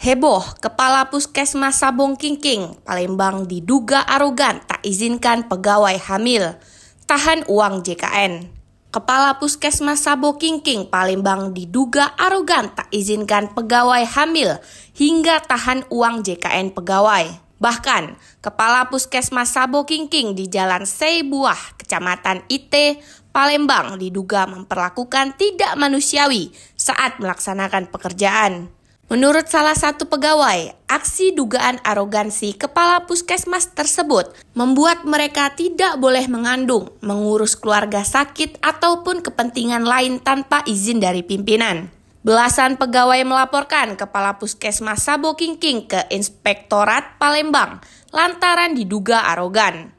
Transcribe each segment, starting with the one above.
Heboh, kepala puskesmas Sabong Kingking, Palembang diduga arogan tak izinkan pegawai hamil. Tahan uang JKN. Kepala puskesmas Sabo Kingking, Palembang diduga arogan tak izinkan pegawai hamil hingga tahan uang JKN pegawai. Bahkan, Kepala Puskesmas Sabo Kingking di Jalan Seibuah, Kecamatan Ite, Palembang diduga memperlakukan tidak manusiawi saat melaksanakan pekerjaan. Menurut salah satu pegawai, aksi dugaan arogansi kepala puskesmas tersebut membuat mereka tidak boleh mengandung, mengurus keluarga sakit, ataupun kepentingan lain tanpa izin dari pimpinan. Belasan pegawai melaporkan kepala puskesmas Sabo Kingking ke Inspektorat Palembang lantaran diduga arogan.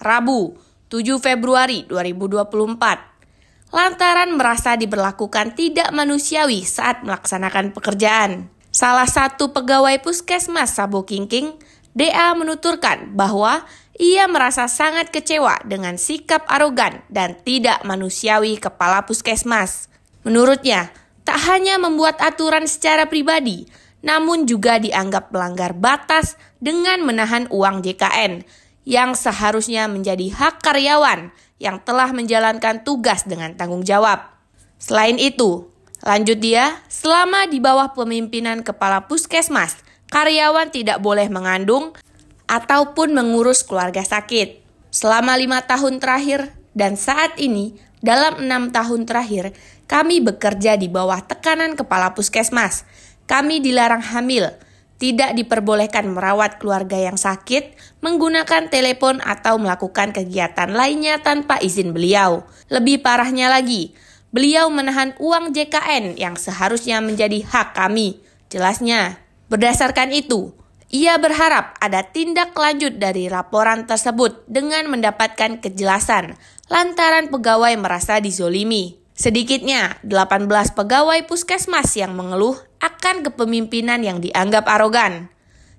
Rabu, 7 Februari 2024, lantaran merasa diberlakukan tidak manusiawi saat melaksanakan pekerjaan. Salah satu pegawai puskesmas Sabo Kingking, DA menuturkan bahwa ia merasa sangat kecewa dengan sikap arogan dan tidak manusiawi kepala puskesmas. Menurutnya, tak hanya membuat aturan secara pribadi, namun juga dianggap melanggar batas dengan menahan uang JKN yang seharusnya menjadi hak karyawan yang telah menjalankan tugas dengan tanggung jawab. Selain itu, Lanjut dia, selama di bawah pemimpinan kepala puskesmas, karyawan tidak boleh mengandung ataupun mengurus keluarga sakit. Selama lima tahun terakhir dan saat ini, dalam enam tahun terakhir, kami bekerja di bawah tekanan kepala puskesmas. Kami dilarang hamil, tidak diperbolehkan merawat keluarga yang sakit, menggunakan telepon atau melakukan kegiatan lainnya tanpa izin beliau. Lebih parahnya lagi, Beliau menahan uang JKN yang seharusnya menjadi hak kami. Jelasnya, berdasarkan itu, ia berharap ada tindak lanjut dari laporan tersebut dengan mendapatkan kejelasan lantaran pegawai merasa dizolimi. Sedikitnya, 18 pegawai puskesmas yang mengeluh akan kepemimpinan yang dianggap arogan.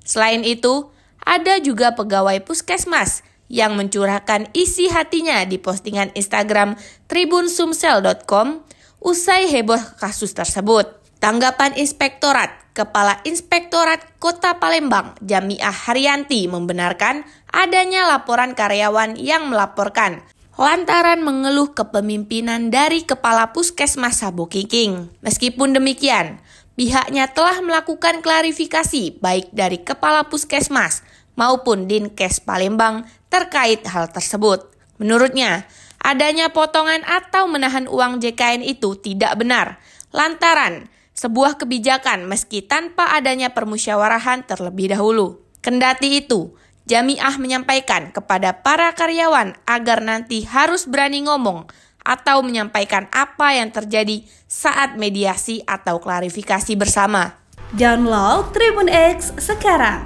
Selain itu, ada juga pegawai puskesmas yang mencurahkan isi hatinya di postingan Instagram tribunsumsel.com usai heboh kasus tersebut. Tanggapan Inspektorat, Kepala Inspektorat Kota Palembang, Jamiah Haryanti membenarkan adanya laporan karyawan yang melaporkan lantaran mengeluh kepemimpinan dari Kepala Puskesmas Sabo Kiking. Meskipun demikian, pihaknya telah melakukan klarifikasi baik dari Kepala Puskesmas maupun Dinkes Palembang terkait hal tersebut. Menurutnya, adanya potongan atau menahan uang JKN itu tidak benar, lantaran sebuah kebijakan meski tanpa adanya permusyawarahan terlebih dahulu. Kendati itu, Jamiah menyampaikan kepada para karyawan agar nanti harus berani ngomong atau menyampaikan apa yang terjadi saat mediasi atau klarifikasi bersama. Download Tribun X sekarang